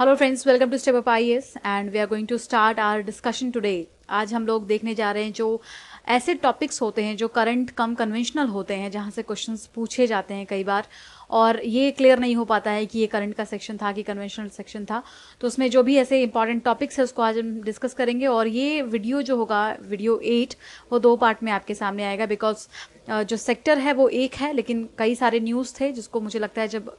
hello friends welcome to step up I and we are going to start our discussion today आज हम लोग देखने जा रहे हैं जो ऐसे टॉपिक्स होते हैं जो करंट कम कन्वेंशनल होते हैं जहाँ से क्वेश्चंस पूछे जाते हैं कई बार और ये क्लियर नहीं हो पाता है कि ये करंट का सेक्शन था कि कन्वेंशनल सेक्शन था तो उसमें जो भी ऐसे इंपॉर्टेंट टॉपिक्स है उसको आज हम डिस्कस करेंगे और ये वीडियो जो होगा वीडियो एट वो दो पार्ट में आपके सामने आएगा बिकॉज जो सेक्टर है वो एक है लेकिन कई सारे न्यूज़ थे जिसको मुझे लगता है जब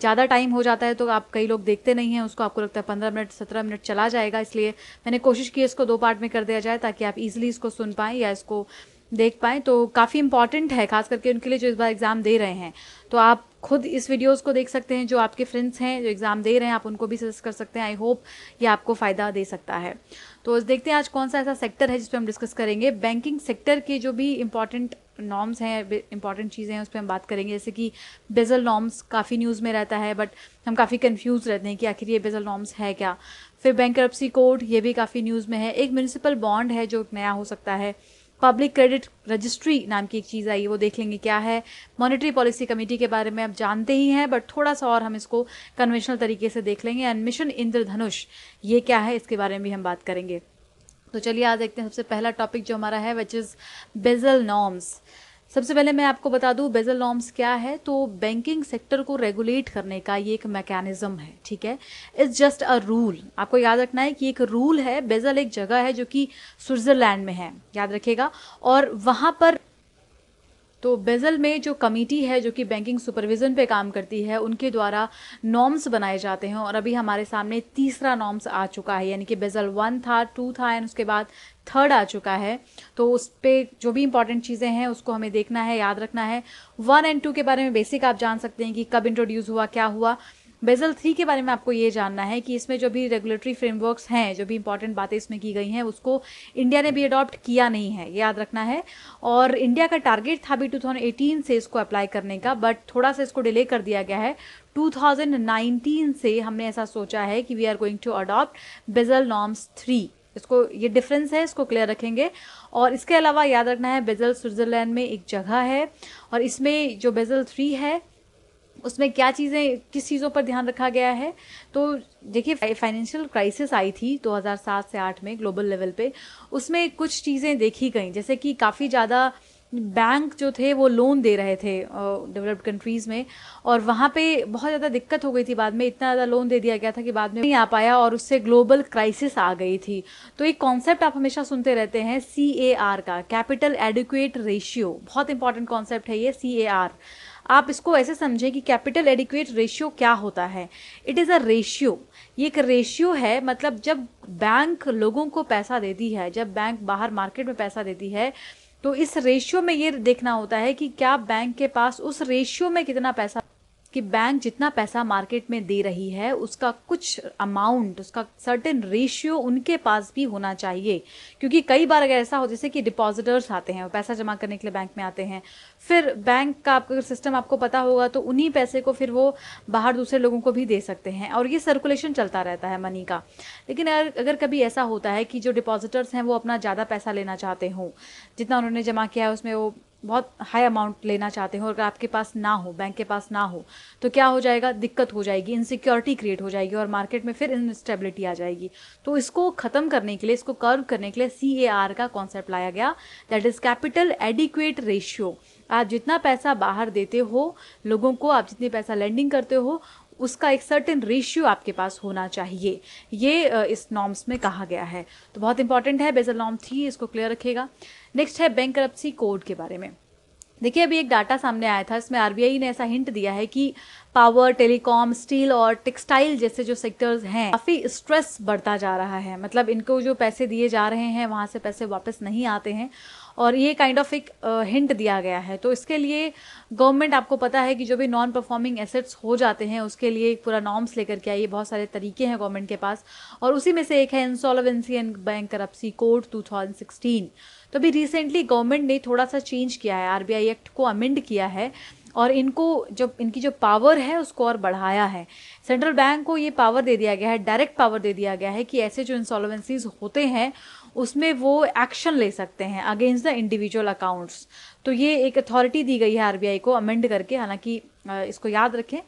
ज़्यादा टाइम हो जाता है तो आप कई लोग देखते नहीं हैं उसको आपको लगता है पंद्रह मिनट सत्रह मिनट चला जाएगा इसलिए मैंने कोशिश की इसको दो पार्ट में कर दिया जाए ताकि आप इजीली इसको सुन पाएँ या इसको देख पाएँ तो काफ़ी इंपॉर्टेंट है खास करके उनके लिए जो इस बार एग्ज़ाम दे रहे हैं तो आप खुद इस वीडियोस को देख सकते हैं जो आपके फ्रेंड्स हैं जो एग्ज़ाम दे रहे हैं आप उनको भी सजेस्ट कर सकते हैं आई होप ये आपको फ़ायदा दे सकता है तो देखते हैं आज कौन सा ऐसा सेक्टर है जिस पर हम डिस्कस करेंगे बैंकिंग सेक्टर के जो भी इंपॉर्टेंट नॉर्म्स हैं इंपॉर्टेंट चीज़ें हैं उस पर हम बात करेंगे जैसे कि बेजल नॉर्म्स काफ़ी न्यूज़ में रहता है बट हम काफ़ी कंफ्यूज रहते हैं कि आखिर ये बेजल नॉर्म्स है क्या फिर बैंक कोड ये भी काफ़ी न्यूज़ में है एक म्यूनसिपल बॉन्ड है जो नया हो सकता है पब्लिक क्रेडिट रजिस्ट्री नाम की एक चीज़ आई है वो देख लेंगे क्या है मॉनिटरी पॉलिसी कमेटी के बारे में आप जानते ही हैं बट थोड़ा सा और हम इसको कन्वेंशनल तरीके से देख लेंगे एंड मिशन इंद्रधनुष ये क्या है इसके बारे में भी हम बात करेंगे तो चलिए आज देखते हैं सबसे पहला टॉपिक जो हमारा है विच इज़ बेजल नॉर्म्स सबसे पहले मैं आपको बता दूं बेजल नॉर्म्स क्या है तो बैंकिंग सेक्टर को रेगुलेट करने का ये एक मैकेनिज्म है ठीक है इट्स जस्ट अ रूल आपको याद रखना है कि एक रूल है बेजल एक जगह है जो कि स्विट्जरलैंड में है याद रखेगा और वहां पर तो बेजल में जो कमेटी है जो कि बैंकिंग सुपरविज़न पे काम करती है उनके द्वारा नॉर्म्स बनाए जाते हैं और अभी हमारे सामने तीसरा नॉर्म्स आ चुका है यानी कि बेजल वन था टू था एंड उसके बाद थर्ड आ चुका है तो उस पर जो भी इंपॉर्टेंट चीज़ें हैं उसको हमें देखना है याद रखना है वन एंड टू के बारे में बेसिक आप जान सकते हैं कि कब इंट्रोड्यूस हुआ क्या हुआ बेजल थ्री के बारे में आपको ये जानना है कि इसमें जो भी रेगुलेटरी फ्रेमवर्क्स हैं जो भी इंपॉर्टेंट बातें इसमें की गई हैं उसको इंडिया ने भी अडॉप्ट किया नहीं है याद रखना है और इंडिया का टारगेट था भी 2018 से इसको अप्लाई करने का बट थोड़ा सा इसको डिले कर दिया गया है 2019 से हमने ऐसा सोचा है कि we are going to adopt Basel norms three इसको ये डिफरेंस है इसको क्लियर रखेंगे और इसके अलावा याद रखना है बेजल स्विट्ज़रलैंड में एक जगह है और इसमें जो बेजल थ्री है उसमें क्या चीज़ें किस चीज़ों पर ध्यान रखा गया है तो देखिए फाइनेंशियल क्राइसिस आई थी 2007 से 8 में ग्लोबल लेवल पे उसमें कुछ चीज़ें देखी गई जैसे कि काफ़ी ज़्यादा बैंक जो थे वो लोन दे रहे थे डेवलप्ड कंट्रीज़ में और वहाँ पे बहुत ज़्यादा दिक्कत हो गई थी बाद में इतना ज़्यादा लोन दे दिया गया था कि बाद में नहीं आ पाया और उससे ग्लोबल क्राइसिस आ गई थी तो एक कॉन्सेप्ट आप हमेशा सुनते रहते हैं सी ए आर का कैपिटल एडिक्वेट रेशियो बहुत इंपॉर्टेंट कॉन्सेप्ट है ये सी ए आर आप इसको ऐसे समझें कि कैपिटल एडिक्वेट रेशियो क्या होता है इट इज़ अ रेशियो ये एक रेशियो है मतलब जब बैंक लोगों को पैसा देती है जब बैंक बाहर मार्केट में पैसा देती है तो इस रेशियो में ये देखना होता है कि क्या बैंक के पास उस रेशियो में कितना पैसा कि बैंक जितना पैसा मार्केट में दे रही है उसका कुछ अमाउंट उसका सर्टेन रेशियो उनके पास भी होना चाहिए क्योंकि कई बार अगर ऐसा हो जैसे कि डिपॉजिटर्स आते हैं पैसा जमा करने के लिए बैंक में आते हैं फिर बैंक का आपका सिस्टम आपको पता होगा तो उन्हीं पैसे को फिर वो बाहर दूसरे लोगों को भी दे सकते हैं और ये सर्कुलेशन चलता रहता है मनी का लेकिन अगर अगर कभी ऐसा होता है कि जो डिपॉजिटर्स हैं वो अपना ज़्यादा पैसा लेना चाहते हों जितना उन्होंने जमा किया है उसमें वो बहुत हाई अमाउंट लेना चाहते हो अगर आपके पास ना हो बैंक के पास ना हो तो क्या हो जाएगा दिक्कत हो जाएगी इनसिक्योरिटी क्रिएट हो जाएगी और मार्केट में फिर इनस्टेबिलिटी आ जाएगी तो इसको ख़त्म करने के लिए इसको कर्व करने के लिए सी ए आर का कॉन्सेप्ट लाया गया that is capital adequate ratio आप जितना पैसा बाहर देते हो लोगों को आप जितने पैसा लैंडिंग करते हो उसका एक सर्टेन रेशियो आपके पास होना चाहिए ये इस नॉर्म्स में कहा गया है तो बहुत इंपॉर्टेंट है बेजल नॉर्म थी इसको क्लियर रखेगा नेक्स्ट है बैंक करप्सी कोड के बारे में देखिए अभी एक डाटा सामने आया था इसमें आरबीआई ने ऐसा हिंट दिया है कि पावर टेलीकॉम स्टील और टेक्सटाइल जैसे जो सेक्टर्स हैं काफ़ी स्ट्रेस बढ़ता जा रहा है मतलब इनको जो पैसे दिए जा रहे हैं वहाँ से पैसे वापस नहीं आते हैं और ये काइंड ऑफ एक हिंट दिया गया है तो इसके लिए गवर्नमेंट आपको पता है कि जो भी नॉन परफॉर्मिंग एसेट्स हो जाते हैं उसके लिए एक पूरा नॉर्म्स लेकर के आइए बहुत सारे तरीके हैं गवर्नमेंट के पास और उसी में से एक है insolvency and bankruptcy code two तो अभी रिसेंटली गवर्नमेंट ने थोड़ा सा चेंज किया है आरबीआई एक्ट को अमेंड किया है और इनको जो इनकी जो पावर है उसको और बढ़ाया है सेंट्रल बैंक को ये पावर दे दिया गया है डायरेक्ट पावर दे दिया गया है कि ऐसे जो इंसॉल्वेंसीज होते हैं उसमें वो एक्शन ले सकते हैं अगेंस्ट द इंडिविजुअल अकाउंट्स तो ये एक अथॉरिटी दी गई है आरबीआई को अमेंड करके हालांकि इसको याद रखें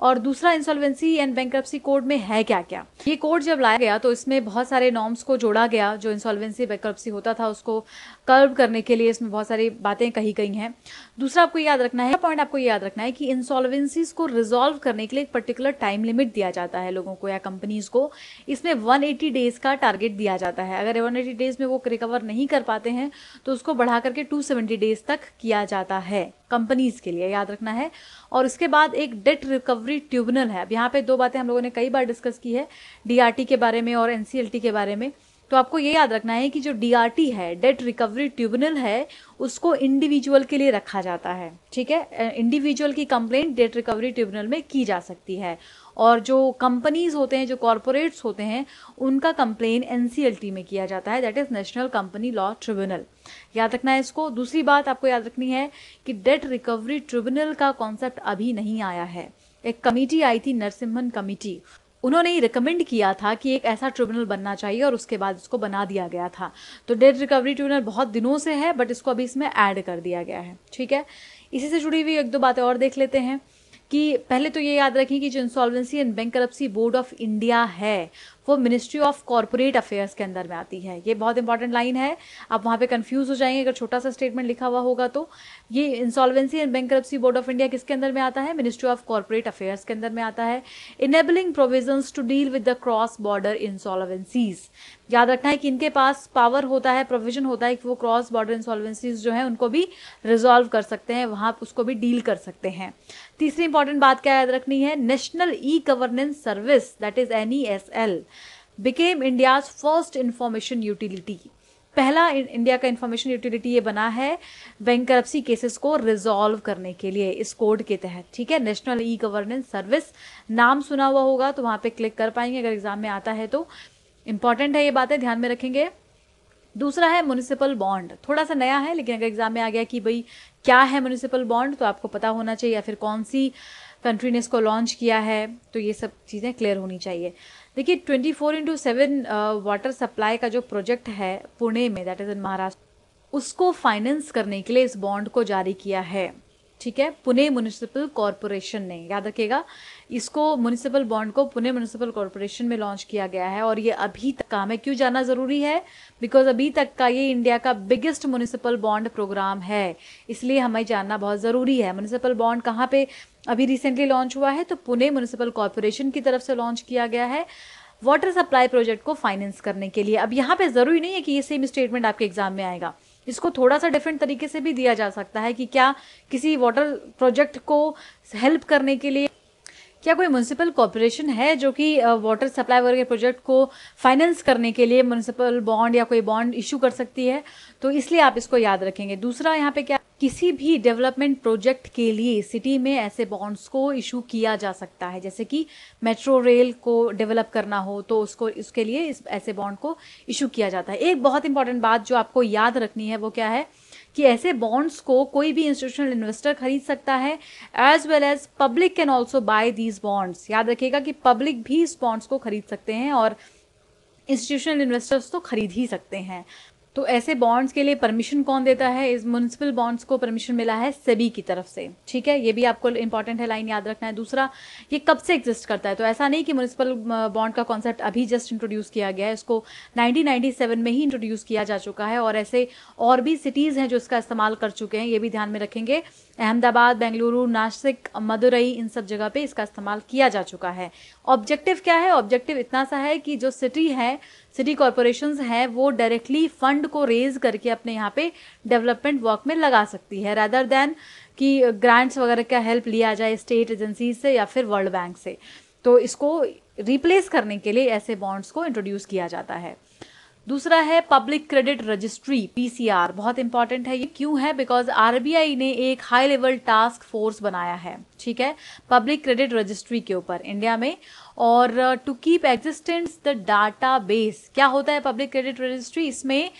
और दूसरा इंसॉल्वेंसी एंड बैंक्रप्सी कोड में है क्या क्या ये कोड जब लाया गया तो इसमें बहुत सारे नॉर्म्स को जोड़ा गया जो इंसॉल्वेंसी बैंक्रप्सी होता था उसको कर्व करने के लिए इसमें बहुत सारी बातें कही गई हैं दूसरा आपको याद रखना है पॉइंट आपको याद रखना है कि इंसॉल्वेंसीज को रिजॉल्व करने के लिए एक पर्टिकुलर टाइम लिमिट दिया जाता है लोगों को या कंपनीज को इसमें वन डेज का टारगेट दिया जाता है अगर वन डेज में वो रिकवर नहीं कर पाते हैं तो उसको बढ़ा करके टू डेज तक किया जाता है कंपनीज के लिए याद रखना है और उसके बाद एक डेट रिकवरी ट्रिब्यूनल है अब यहाँ पे दो बातें हम लोगों ने कई बार डिस्कस की है डीआरटी के बारे में और एनसीएलटी के बारे में तो आपको ये याद रखना है कि जो डीआरटी है डेट रिकवरी ट्रिब्यूनल है उसको इंडिविजुअल के लिए रखा जाता है ठीक है इंडिविजुअल की कंप्लेंट डेट रिकवरी ट्रिब्यूनल में की जा सकती है और जो कंपनीज होते हैं जो कॉरपोरेट्स होते हैं उनका कंप्लेन एनसीएलटी में किया जाता है that is national company law tribunal याद रखना है इसको दूसरी बात आपको याद रखनी है कि डेट रिकवरी ट्रिब्यूनल का कॉन्सेप्ट अभी नहीं आया है एक कमेटी आई थी नरसिम्हन कमेटी उन्होंने ही रिकमेंड किया था कि एक ऐसा ट्रिब्यूनल बनना चाहिए और उसके बाद इसको बना दिया गया था तो डेट रिकवरी ट्रिब्यूनल बहुत दिनों से है बट इसको अभी इसमें ऐड कर दिया गया है ठीक है इसी से जुड़ी हुई एक दो बातें और देख लेते हैं कि पहले तो ये याद रखें कि जो insolvency and bank board of India है वो मिनिस्ट्री ऑफ कॉरपोरेट अफेयर्स के अंदर में आती है ये बहुत इंपॉर्टेंट लाइन है आप वहाँ पे कंफ्यूज हो जाएंगे अगर छोटा सा स्टेटमेंट लिखा हुआ होगा तो ये insolvency and bank board of India किसके अंदर में आता है मिनिस्ट्री ऑफ कॉरपोरेट अफेयर्स के अंदर में आता है enabling provision to deal with the cross border insolvencies याद रखना है कि इनके पास पावर होता है प्रोविजन होता है कि वो क्रॉस बॉर्डर इंसॉल्वेंसीज जो है उनको भी रिजॉल्व कर सकते हैं वहाँ उसको भी डील कर सकते हैं तीसरी इंपॉर्टेंट बात क्या याद रखनी है national e governance service that is N E S L became India's first information utility पहला इंडिया का इंफॉर्मेशन यूटिलिटी ये बना है करप्सी केसेस को रिजॉल्व करने के लिए इस कोड के तहत ठीक है नेशनल ई गवर्नेंस सर्विस नाम सुना हुआ होगा तो वहाँ पे क्लिक कर पाएंगे अगर एग्जाम में आता है तो इंपॉर्टेंट है ये बातें ध्यान में रखेंगे दूसरा है म्यूनिसिपल बॉन्ड थोड़ा सा नया है लेकिन अगर एग्जाम में आ गया कि भाई क्या है म्यूनिसिपल बॉन्ड तो आपको पता होना चाहिए या फिर कौन सी कंट्री ने इसको लॉन्च किया है तो ये सब चीज़ें क्लियर होनी चाहिए देखिए 24 four into seven water supply का जो प्रोजेक्ट है पुणे में दैट इज़ इन महाराष्ट्र उसको फाइनेंस करने के लिए इस बॉन्ड को जारी किया है ठीक है पुणे म्यूनिसिपल कॉरपोरेशन ने याद रखिएगा इसको म्यूनिसिपल बॉन्ड को पुणे म्यूनिसिपल कॉरपोरेशन में लॉन्च किया गया है और ये अभी तक काम है क्यों जाना ज़रूरी है बिकॉज अभी तक का ये इंडिया का बिगेस्ट म्यूनिसिपल बॉन्ड प्रोग्राम है इसलिए हमें जानना बहुत ज़रूरी है म्यूनिसिपल बॉन्ड कहाँ पे अभी रिसेंटली लॉन्च हुआ है तो पुणे म्यूनिसिपल कॉरपोरेशन की तरफ से लॉन्च किया गया है वाटर सप्लाई प्रोजेक्ट को फाइनेंस करने के लिए अब यहाँ पे ज़रूरी नहीं है कि ये सेम स्टेटमेंट आपके एग्जाम में आएगा इसको थोड़ा सा डिफरेंट तरीके से भी दिया जा सकता है कि क्या किसी वाटर प्रोजेक्ट को हेल्प करने के लिए क्या कोई म्यूनसिपल कॉरपोरेशन है जो कि वाटर सप्लाई वगैरह प्रोजेक्ट को फाइनेंस करने के लिए म्यूनसिपल बॉन्ड या कोई बॉन्ड इशू कर सकती है तो इसलिए आप इसको याद रखेंगे दूसरा यहाँ पे क्या किसी भी डेवलपमेंट प्रोजेक्ट के लिए सिटी में ऐसे बॉन्ड्स को इशू किया जा सकता है जैसे कि मेट्रो रेल को डेवलप करना हो तो उसको उसके लिए इस ऐसे बॉन्ड को इशू किया जाता है एक बहुत इंपॉर्टेंट बात जो आपको याद रखनी है वो क्या है कि ऐसे बॉन्ड्स को कोई भी इंस्टीट्यूशनल इन्वेस्टर खरीद सकता है as well as public can also buy these bonds याद रखिएगा कि पब्लिक भी इस बॉन्ड्स को खरीद सकते हैं और इंस्टीट्यूशनल इन्वेस्टर्स तो खरीद ही सकते हैं तो ऐसे बॉन्ड्स के लिए परमिशन कौन देता है इस म्यूनसिपल बॉन्ड्स को परमिशन मिला है सेबी की तरफ से ठीक है ये भी आपको इंपॉर्टेंट है लाइन याद रखना है दूसरा ये कब से एग्जिस्ट करता है तो ऐसा नहीं कि म्यूनसिपल बॉन्ड का कॉन्सेप्ट अभी जस्ट इंट्रोड्यूस किया गया है इसको 1997 में ही इंट्रोड्यूस किया जा चुका है और ऐसे और भी सिटीज़ हैं जो इसका इस्तेमाल कर चुके हैं ये भी ध्यान में रखेंगे अहमदाबाद बेंगलुरु नासिक मदुरई इन सब जगह पे इसका इस्तेमाल किया जा चुका है ऑब्जेक्टिव क्या है ऑब्जेक्टिव इतना सा है कि जो सिटी है सिटी कॉरपोरेशन है वो डायरेक्टली फंड को रेज करके अपने यहाँ पे डेवलपमेंट वर्क में लगा सकती है रैदर देन कि ग्रांट्स वगैरह का हेल्प लिया जाए स्टेट एजेंसी से या फिर वर्ल्ड बैंक से तो इसको रिप्लेस करने के लिए ऐसे बॉन्ड्स को इंट्रोड्यूस किया जाता है दूसरा है पब्लिक क्रेडिट रजिस्ट्री पीसीआर बहुत इंपॉर्टेंट है ये क्यों है बिकॉज आरबीआई ने एक हाई लेवल टास्क फोर्स बनाया है ठीक है पब्लिक क्रेडिट रजिस्ट्री के ऊपर इंडिया में और to keep existence the database क्या होता है पब्लिक क्रेडिट रजिस्ट्री इसमें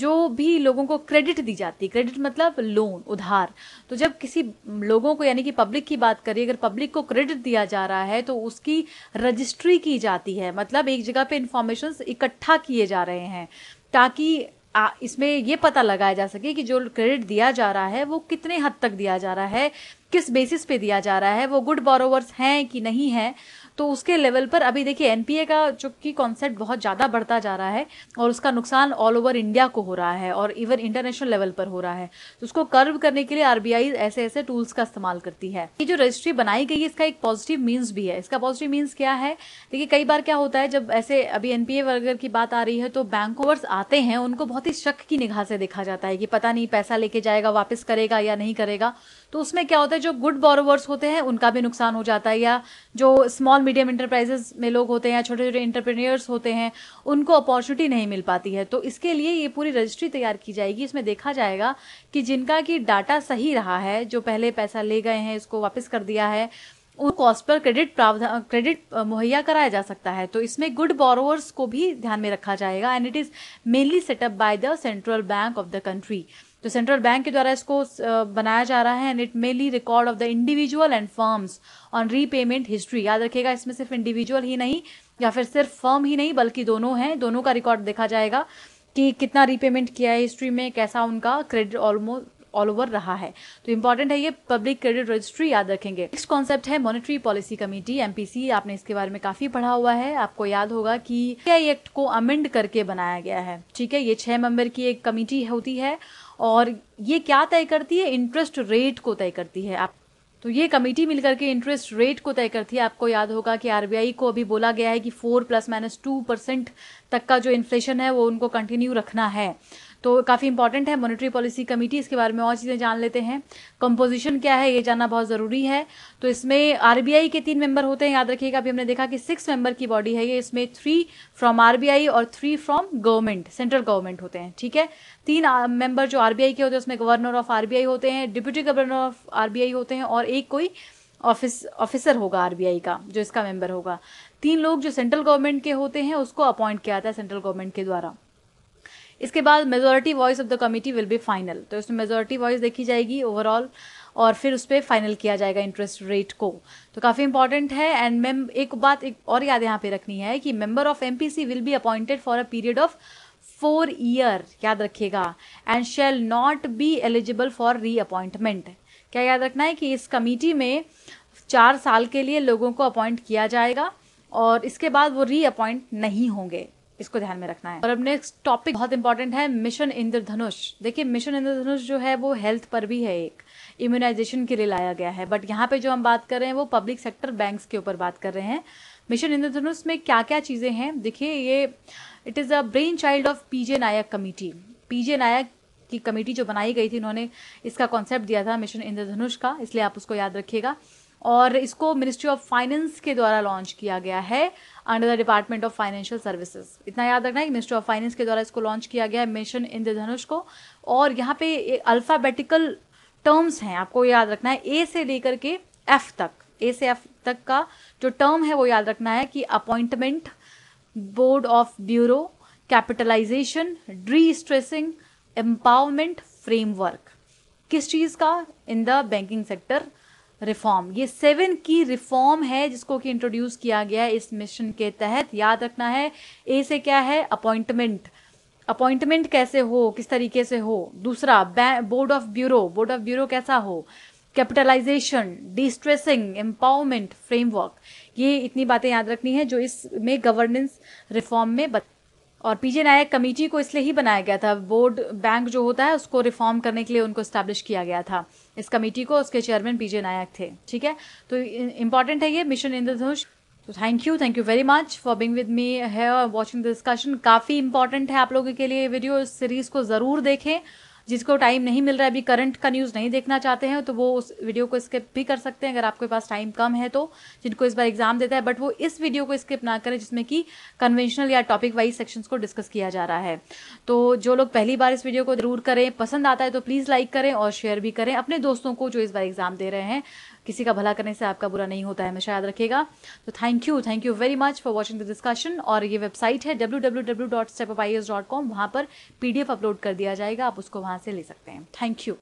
जो भी लोगों को क्रेडिट दी जाती है क्रेडिट मतलब लोन उधार तो जब किसी लोगों को यानी कि पब्लिक की बात करिए अगर पब्लिक को क्रेडिट दिया जा रहा है तो उसकी रजिस्ट्री की जाती है मतलब एक जगह पे इंफॉर्मेशन इकट्ठा किए जा रहे हैं ताकि आ, इसमें ये पता लगाया जा सके कि जो क्रेडिट दिया जा रहा है वो कितने हद तक दिया जा रहा है किस बेसिस पे दिया जा रहा है वो गुड बोरोवर्स हैं कि नहीं हैं तो उसके लेवल पर अभी देखिए एनपीए का जो कि कॉन्सेप्ट बहुत ज़्यादा बढ़ता जा रहा है और उसका नुकसान ऑल ओवर इंडिया को हो रहा है और इवन इंटरनेशनल लेवल पर हो रहा है तो उसको कर्व करने के लिए आरबीआई ऐसे ऐसे टूल्स का इस्तेमाल करती है ये जो रजिस्ट्री बनाई गई है इसका एक पॉजिटिव मीन्स भी है इसका पॉजिटिव मीन्स क्या है देखिए कई बार क्या होता है जब ऐसे अभी एनपीए वर्गर की बात आ रही है तो बैंक ओवर्स आते हैं उनको बहुत ही शक की निगाह से देखा जाता है कि पता नहीं पैसा लेके जाएगा वापस करेगा या नहीं करेगा तो उसमें क्या होता है जो गुड बोरोवर्स होते हैं उनका भी नुकसान हो जाता है या जो स्मॉल मीडियम इंटरप्राइजेस में लोग होते हैं या छोटे छोटे इंटरप्रेन्योर्स होते हैं उनको अपॉर्चुनिटी नहीं मिल पाती है तो इसके लिए ये पूरी रजिस्ट्री तैयार की जाएगी इसमें देखा जाएगा कि जिनका कि डाटा सही रहा है जो पहले पैसा ले गए हैं इसको वापस कर दिया है उन कॉस्ट पर क्रेडिट प्रावधान क्रेडिट मुहैया कराया जा सकता है तो इसमें गुड बोरोवर्स को भी ध्यान में रखा जाएगा and it is mainly set up by the central bank of the country तो सेंट्रल बैंक के द्वारा इसको बनाया जा रहा है and it mainly record of the individual and firms on repayment history याद रखिएगा इसमें सिर्फ इंडिविजुअल ही नहीं या फिर सिर्फ फर्म ही नहीं बल्कि दोनों हैं दोनों का रिकॉर्ड देखा जाएगा कि कितना रीपेमेंट किया है हिस्ट्री में कैसा उनका क्रेडिट ऑलमोस्ट ऑल ओवर रहा है तो इंपॉर्टेंट है ये पब्लिक क्रेडिट रजिस्ट्री याद रखेंगे नेक्स्ट कॉन्सेप्ट है मॉनेटरी पॉलिसी कमेटी एमपीसी आपने इसके बारे में काफी पढ़ा हुआ है आपको याद होगा कि एक्ट को अमेंड करके बनाया गया है ठीक है ये छह मेंबर की एक कमेटी होती है और ये क्या तय करती है इंटरेस्ट रेट को तय करती है आप तो ये कमेटी मिलकर के इंटरेस्ट रेट को तय करती है आपको याद होगा कि आरबीआई को अभी बोला गया है कि four plus minus two percent तक का जो इन्फ्लेशन है वो उनको कंटिन्यू रखना है तो काफ़ी इंपॉर्टेंट है मॉनेटरी पॉलिसी कमेटी इसके बारे में और चीज़ें जान लेते हैं कंपोजिशन क्या है ये जानना बहुत ज़रूरी है तो इसमें आर के तीन मेंबर होते हैं याद रखिएगा अभी हमने देखा कि सिक्स मेंबर की बॉडी है ये इसमें थ्री फ्रॉम आर और three from government central government होते हैं ठीक है तीन मेंबर जो आर के होते हैं उसमें गवर्नर ऑफ आर होते हैं डिप्यूटी गवर्नर ऑफ आर होते हैं और एक कोई ऑफिस ऑफिसर होगा आरबीआई का जो इसका मेंबर होगा तीन लोग जो सेंट्रल गवर्नमेंट के होते हैं उसको अपॉइंट किया जाता है सेंट्रल गवर्नमेंट के द्वारा इसके बाद majority voice of the committee will be final तो उसमें मेजोरिटी वॉइस देखी जाएगी ओवरऑल और फिर उस पर फाइनल किया जाएगा इंटरेस्ट रेट को तो काफ़ी इंपॉर्टेंट है एंड मैम एक बात एक और याद यहाँ पे रखनी है कि member of MPC will be appointed for a period of four year याद रखिएगा and shall not be eligible for reappointment क्या याद रखना है कि इस कमेटी में चार साल के लिए लोगों को अपॉइंट किया जाएगा और इसके बाद वो री अपॉइंट नहीं होंगे इसको ध्यान में रखना है और अब नेक्स्ट टॉपिक बहुत इंपॉर्टेंट है मिशन इंद्रधनुष देखिए मिशन इंद्रधनुष जो है वो हेल्थ पर भी है एक इम्यूनाइजेशन के लिए लाया गया है बट यहाँ पे जो हम बात कर रहे हैं वो पब्लिक सेक्टर बैंक्स के ऊपर बात कर रहे हैं मिशन इंद्रधनुष में क्या क्या चीज़ें हैं देखिए ये it is a brain child of P J Nayak committee P J Nayak की कमेटी जो बनाई गई थी इन्होंने इसका कॉन्सेप्ट दिया था मिशन इंद्रधनुष का इसलिए आप उसको याद रखिएगा और इसको मिनिस्ट्री ऑफ फाइनेंस के द्वारा लॉन्च किया गया है under the department of financial services इतना याद रखना है कि मिनिस्ट्री ऑफ फाइनेंस के द्वारा इसको लॉन्च किया गया है मिशन इंद्रधनुष को और यहाँ पे अल्फ़ाबेटिकल टर्म्स हैं आपको याद रखना है ए से लेकर के एफ तक ए से एफ तक का जो टर्म है वो याद रखना है कि appointment board of bureau capitalization destressing empowerment framework किस चीज़ का in the banking sector reform ये सेवन की रिफॉर्म है जिसको कि इंट्रोड्यूस किया गया है इस मिशन के तहत याद रखना है ए से क्या है अपॉइंटमेंट अपॉइंटमेंट कैसे हो किस तरीके से हो दूसरा board of bureau board of bureau कैसा हो कैपिटलाइजेशन डिस्ट्रेसिंग एम्पावरमेंट फ्रेमवर्क ये इतनी बातें याद रखनी है जो इसमें गवर्नेंस रिफॉर्म में बता और पीजे नायक कमेटी को इसलिए ही बनाया गया था बोर्ड बैंक जो होता है उसको रिफॉर्म करने के लिए उनको स्टैब्लिश किया गया था इस कमेटी को उसके चेयरमैन पीजे नायक थे ठीक है तो इंपॉर्टेंट है ये मिशन इंद्रधनुष तो thank you thank you very much for being with me है वॉचिंग द डिस्कशन काफ़ी इंपॉर्टेंट है आप लोगों के लिए वीडियो इस सीरीज़ को ज़रूर देखें जिसको टाइम नहीं मिल रहा है अभी करंट का न्यूज़ नहीं देखना चाहते हैं तो वो उस वीडियो को स्किप भी कर सकते हैं अगर आपके पास टाइम कम है तो जिनको इस बार एग्जाम देता है बट वो इस वीडियो को स्किप ना करें जिसमें कि कन्वेंशनल या टॉपिक वाइज सेक्शन को डिस्कस किया जा रहा है तो जो लोग पहली बार इस वीडियो को जरूर करें पसंद आता है तो प्लीज़ लाइक करें और शेयर भी करें अपने दोस्तों को जो इस बार एग्जाम दे रहे हैं किसी का भला करने से आपका बुरा नहीं होता है हमेशा याद रखेगा तो thank you thank you very much for watching the discussion और ये वेबसाइट है W W W dot step I S dot com वहाँ पर पी डी एफ अपलोड कर दिया जाएगा आप उसको वहाँ से ले सकते हैं थैंक यू